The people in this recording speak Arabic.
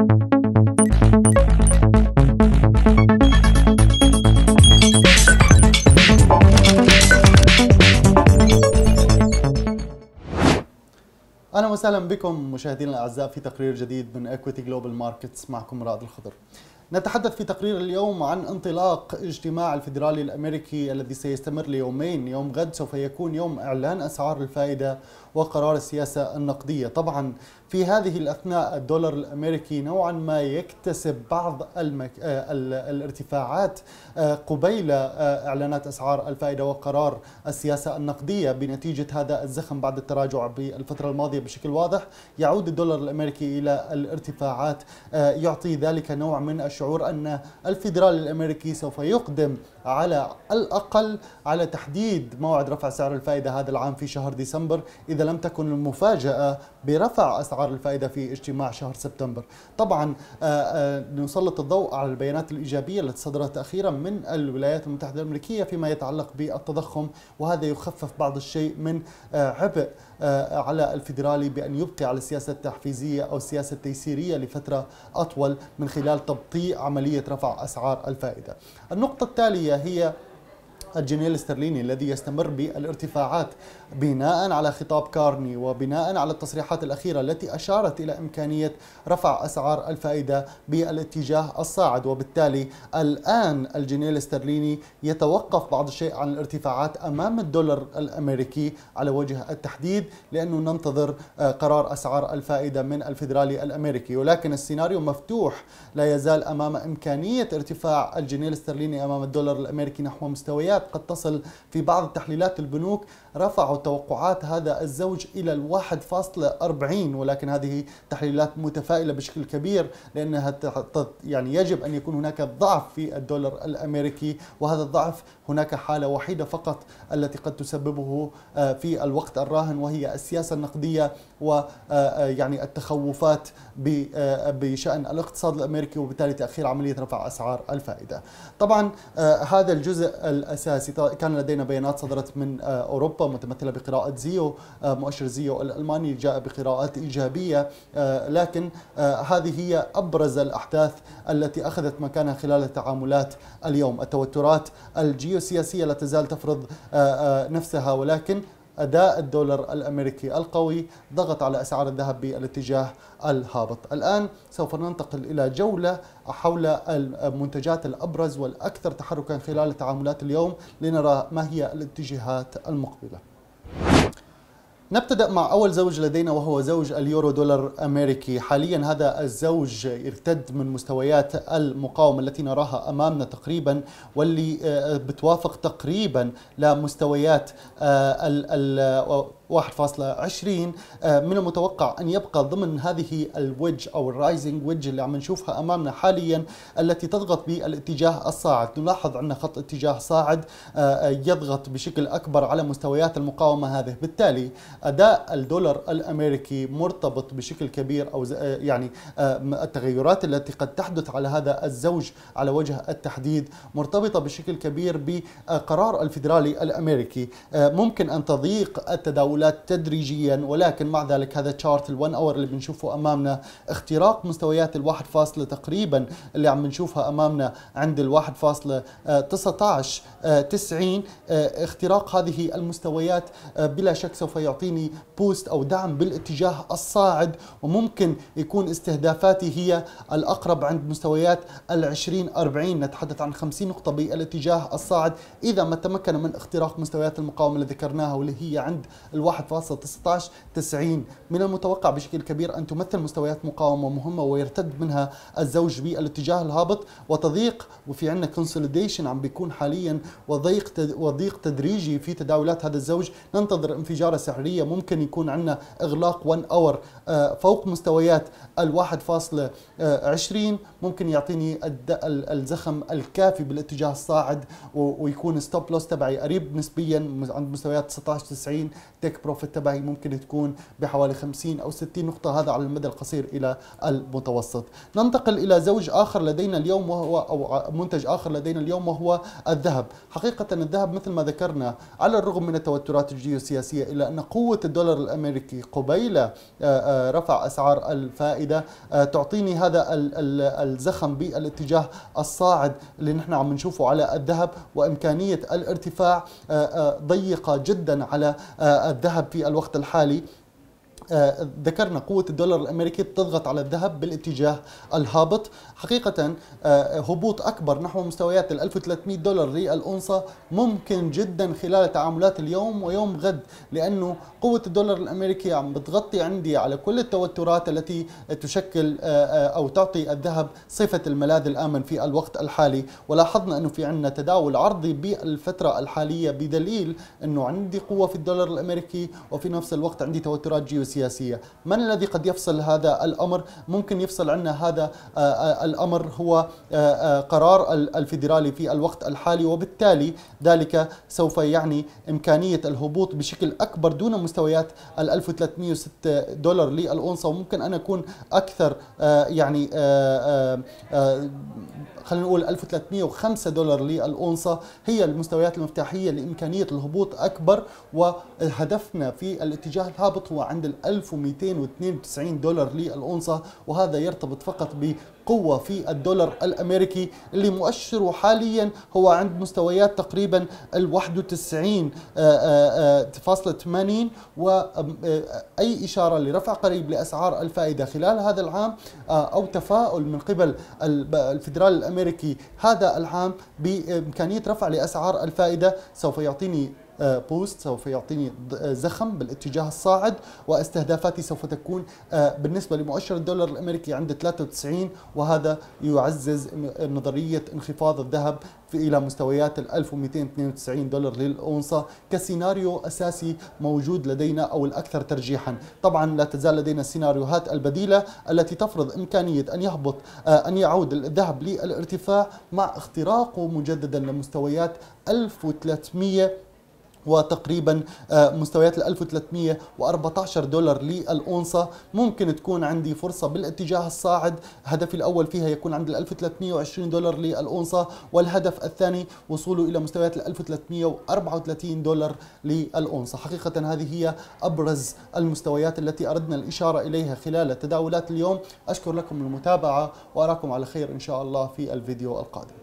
اهلا وسهلا بكم مشاهدينا الاعزاء في تقرير جديد من اكويتي جلوبال ماركتس معكم رائد الخضر. نتحدث في تقرير اليوم عن انطلاق اجتماع الفيدرالي الامريكي الذي سيستمر ليومين، يوم غد سوف يكون يوم اعلان اسعار الفائده وقرار السياسة النقدية طبعا في هذه الأثناء الدولار الأمريكي نوعا ما يكتسب بعض المك... آه، الارتفاعات آه، قبيل آه، إعلانات أسعار الفائدة وقرار السياسة النقدية بنتيجة هذا الزخم بعد التراجع بالفترة الماضية بشكل واضح يعود الدولار الأمريكي إلى الارتفاعات يعطي ذلك نوع من الشعور أن الفيدرالي الأمريكي سوف يقدم على الأقل على تحديد موعد رفع سعر الفائدة هذا العام في شهر ديسمبر إذا إذا لم تكن المفاجأة برفع أسعار الفائدة في اجتماع شهر سبتمبر طبعا آه، آه، نسلط الضوء على البيانات الإيجابية التي صدرت أخيرا من الولايات المتحدة الأمريكية فيما يتعلق بالتضخم وهذا يخفف بعض الشيء من آه، عبء على الفيدرالي بأن يبقي على السياسة التحفيزية أو السياسة التيسيرية لفترة أطول من خلال تبطيء عملية رفع أسعار الفائدة النقطة التالية هي الجنيه الاسترليني الذي يستمر بالارتفاعات بناء على خطاب كارني وبناء على التصريحات الأخيرة التي أشارت إلى إمكانية رفع أسعار الفائدة بالاتجاه الصاعد وبالتالي الآن الجنيه الاسترليني يتوقف بعض الشيء عن الارتفاعات أمام الدولار الأمريكي على وجه التحديد لأنه ننتظر آه، قرار أسعار الفائدة من الفيدرالي الأمريكي ولكن السيناريو مفتوح لا يزال أمام إمكانية ارتفاع الجنيه الاسترليني أمام الدولار الأمريكي نحو مستويات قد تصل في بعض تحليلات البنوك رفعوا توقعات هذا الزوج إلى 1.40 ولكن هذه تحليلات متفائلة بشكل كبير لأنها يعني يجب أن يكون هناك ضعف في الدولار الأمريكي وهذا الضعف هناك حالة وحيدة فقط التي قد تسببه آه، في الوقت الراهن وهي السياسة النقدية ويعني آه، آه، التخوفات بشأن الاقتصاد الأمريكي وبالتالي تأخير عملية رفع أسعار الفائدة طبعا هذا الجزء الأساسي كان لدينا بيانات صدرت من أوروبا أوروبا متمثلة بقراءة زيو آه، مؤشر زيو الألماني جاء بقراءات إيجابية آه، لكن آه، هذه هي أبرز الأحداث التي أخذت مكانها خلال التعاملات اليوم التوترات الجيوسياسية لا تزال تفرض نفسها ولكن أداء الدولار الأمريكي القوي ضغط على أسعار الذهب بالاتجاه الهابط الآن سوف ننتقل إلى جولة حول المنتجات الأبرز والأكثر تحركا خلال تعاملات اليوم لنرى ما هي الاتجاهات المقبله نبتدأ مع أول زوج لدينا وهو زوج اليورو دولار أمريكي حاليا هذا الزوج ارتد من مستويات المقاومة التي نراها أمامنا تقريبا واللي آه، بتوافق تقريبا لمستويات آه، 1.20 آه، من المتوقع أن يبقى ضمن هذه الوج أو الرايزنج ويدج اللي عم نشوفها أمامنا حاليا التي تضغط بالاتجاه الصاعد نلاحظ أن خط اتجاه صاعد آه، آه، يضغط بشكل أكبر على مستويات المقاومة هذه بالتالي أداء الدولار الأمريكي مرتبط بشكل كبير أو يعني التغيرات التي قد تحدث على هذا الزوج على وجه التحديد مرتبطة بشكل كبير بقرار الفيدرالي الأمريكي ممكن أن تضيق التداول التحولات تدريجيا ولكن مع ذلك هذا تشارت ال1 اور اللي بنشوفه امامنا اختراق مستويات ال1 فاصلة تقريبا اللي عم نشوفها امامنا عند ال1 فاصلة 19 90 آه، اختراق هذه المستويات آه، بلا شك سوف يعطيني بوست او دعم بالاتجاه الصاعد وممكن يكون استهدافاتي هي الاقرب عند مستويات ال20 40 نتحدث عن 50 نقطة بالاتجاه الصاعد إذا ما تمكن من اختراق مستويات المقاومة اللي ذكرناها واللي هي عند ال 1.1990 من المتوقع بشكل كبير أن تمثل مستويات مقاومة مهمة ويرتد منها الزوج بالاتجاه الهابط وتضيق وفي عندنا كونسوليديشن عم بيكون حاليا وضيق وضيق تدريجي في تداولات هذا الزوج ننتظر انفجارة سعرية ممكن يكون عندنا إغلاق 1 اور آه، فوق مستويات ال 1.20 ممكن يعطيني الزخم الكافي بالاتجاه الصاعد ويكون ستوب لوس تبعي قريب نسبيا عند مستويات 19 90 تيك بروفيت تبعي ممكن تكون بحوالي 50 أو 60 نقطة هذا على المدى القصير إلى المتوسط ننتقل إلى زوج آخر لدينا اليوم وهو أو منتج آخر لدينا اليوم وهو الذهب حقيقة الذهب مثل ما ذكرنا على الرغم من التوترات الجيوسياسية إلا أن قوة الدولار الأمريكي قبيل آه، آه، رفع أسعار الفائدة آه، تعطيني هذا الزخم بالاتجاه الصاعد اللي نحن عم نشوفه على الذهب وإمكانية الارتفاع ضيقة جدا على الذهب الذهب في الوقت الحالي آه، ذكرنا قوة الدولار الأمريكي بتضغط على الذهب بالاتجاه الهابط حقيقة آه، هبوط أكبر نحو مستويات 1300 دولار للأونصة ممكن جدا خلال تعاملات اليوم ويوم غد لأنه قوة الدولار الأمريكي عم بتغطي عندي على كل التوترات التي تشكل آه، أو تعطي الذهب صفة الملاذ الآمن في الوقت الحالي ولاحظنا أنه في عندنا تداول عرضي بالفترة الحالية بدليل أنه عندي قوة في الدولار الأمريكي وفي نفس الوقت عندي توترات جيوسياسية السياسية من الذي قد يفصل هذا الأمر ممكن يفصل عنا هذا آه، آه، الأمر هو آه، قرار الفيدرالي في الوقت الحالي وبالتالي ذلك سوف يعني إمكانية الهبوط بشكل أكبر دون مستويات ال 1306 دولار للأونصة وممكن أن أكون أكثر يعني خلينا نقول 1305 دولار للأونصة هي المستويات المفتاحية لإمكانية الهبوط أكبر وهدفنا في الاتجاه الهابط هو عند ال 1292 دولار للأونصة وهذا يرتبط فقط بقوة في الدولار الأمريكي اللي مؤشره حاليا هو عند مستويات تقريبا ال 91.80 وأي إشارة لرفع قريب لأسعار الفائدة خلال هذا العام آه، أو تفاؤل من قبل الفدرال الأمريكي هذا العام بإمكانية رفع لأسعار الفائدة سوف يعطيني آه، بوست سوف يعطيني آه، زخم بالاتجاه الصاعد واستهدافاتي سوف تكون آه، بالنسبة لمؤشر الدولار الأمريكي عند 93 وهذا يعزز نظرية انخفاض الذهب إلى مستويات ال 1292 دولار للأونصة كسيناريو أساسي موجود لدينا أو الأكثر ترجيحا طبعا لا تزال لدينا السيناريوهات البديلة التي تفرض إمكانية أن يهبط أن يعود الذهب للارتفاع مع اختراقه مجددا لمستويات 1300 وتقريبا آه، مستويات ال 1314 دولار للأونصة ممكن تكون عندي فرصة بالاتجاه الصاعد هدفي الأول فيها يكون عند ال 1320 دولار للأونصة والهدف الثاني وصوله إلى مستويات ال 1334 دولار للأونصة حقيقة هذه هي أبرز المستويات التي أردنا الإشارة إليها خلال تداولات اليوم أشكر لكم المتابعة وأراكم على خير إن شاء الله في الفيديو القادم